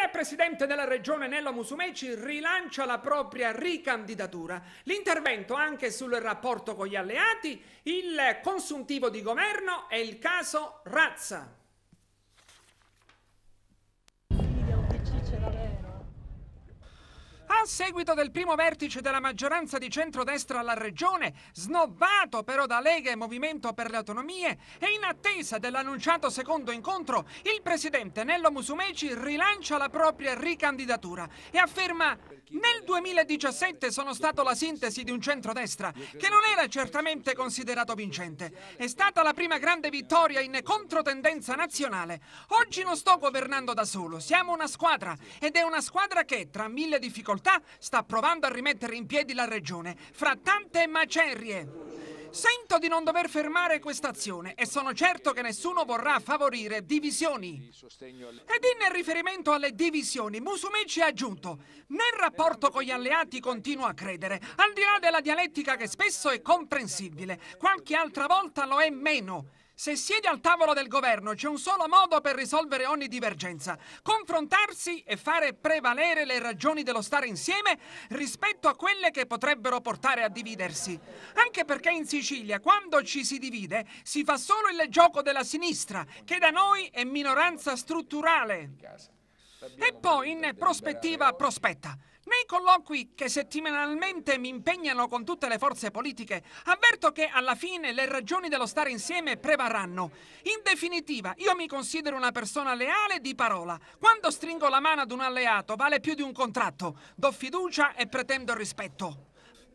Il presidente della regione Nello Musumeci rilancia la propria ricandidatura. L'intervento anche sul rapporto con gli alleati, il consuntivo di governo e il caso Razza. A seguito del primo vertice della maggioranza di centrodestra alla regione, snobbato però da Lega e Movimento per le Autonomie, e in attesa dell'annunciato secondo incontro, il presidente Nello Musumeci rilancia la propria ricandidatura e afferma nel 2017 sono stato la sintesi di un centrodestra che non era certamente considerato vincente. È stata la prima grande vittoria in controtendenza nazionale. Oggi non sto governando da solo, siamo una squadra ed è una squadra che tra mille difficoltà città sta provando a rimettere in piedi la regione, fra tante macerie. Sento di non dover fermare questa azione e sono certo che nessuno vorrà favorire divisioni. Ed in riferimento alle divisioni, Musumeci ha aggiunto «Nel rapporto con gli alleati continuo a credere, al di là della dialettica che spesso è comprensibile, qualche altra volta lo è meno». Se siede al tavolo del governo c'è un solo modo per risolvere ogni divergenza. Confrontarsi e fare prevalere le ragioni dello stare insieme rispetto a quelle che potrebbero portare a dividersi. Anche perché in Sicilia quando ci si divide si fa solo il gioco della sinistra, che da noi è minoranza strutturale. E poi in prospettiva prospetta. Nei colloqui che settimanalmente mi impegnano con tutte le forze politiche, avverto che alla fine le ragioni dello stare insieme prevarranno. In definitiva, io mi considero una persona leale di parola. Quando stringo la mano ad un alleato vale più di un contratto. Do fiducia e pretendo rispetto.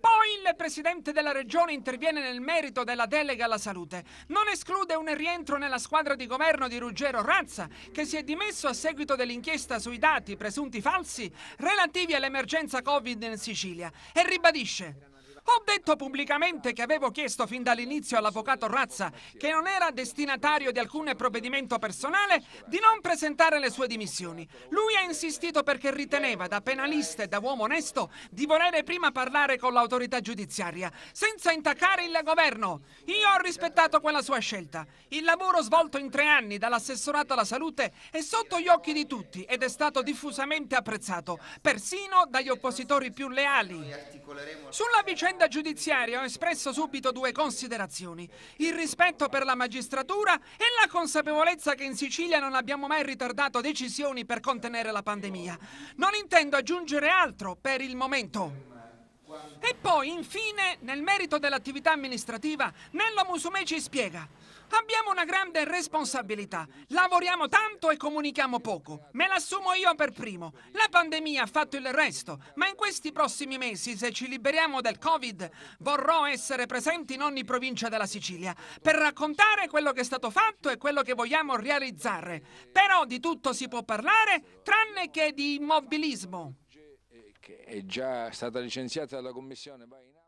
Poi il presidente della regione interviene nel merito della delega alla salute. Non esclude un rientro nella squadra di governo di Ruggero Razza, che si è dimesso a seguito dell'inchiesta sui dati presunti falsi relativi all'emergenza Covid in Sicilia, e ribadisce ho detto pubblicamente che avevo chiesto fin dall'inizio all'avvocato Razza, che non era destinatario di alcun provvedimento personale, di non presentare le sue dimissioni. Lui ha insistito perché riteneva, da penalista e da uomo onesto, di volere prima parlare con l'autorità giudiziaria, senza intaccare il governo. Io ho rispettato quella sua scelta. Il lavoro svolto in tre anni dall'assessorato alla salute è sotto gli occhi di tutti ed è stato diffusamente apprezzato, persino dagli oppositori più leali. Sulla vicenda vicenda giudiziaria ho espresso subito due considerazioni. Il rispetto per la magistratura e la consapevolezza che in Sicilia non abbiamo mai ritardato decisioni per contenere la pandemia. Non intendo aggiungere altro per il momento poi, infine, nel merito dell'attività amministrativa, Nello Musume ci spiega. Abbiamo una grande responsabilità. Lavoriamo tanto e comunichiamo poco. Me l'assumo io per primo. La pandemia ha fatto il resto, ma in questi prossimi mesi, se ci liberiamo del Covid, vorrò essere presente in ogni provincia della Sicilia per raccontare quello che è stato fatto e quello che vogliamo realizzare. Però di tutto si può parlare, tranne che di immobilismo che è già stata licenziata dalla Commissione va in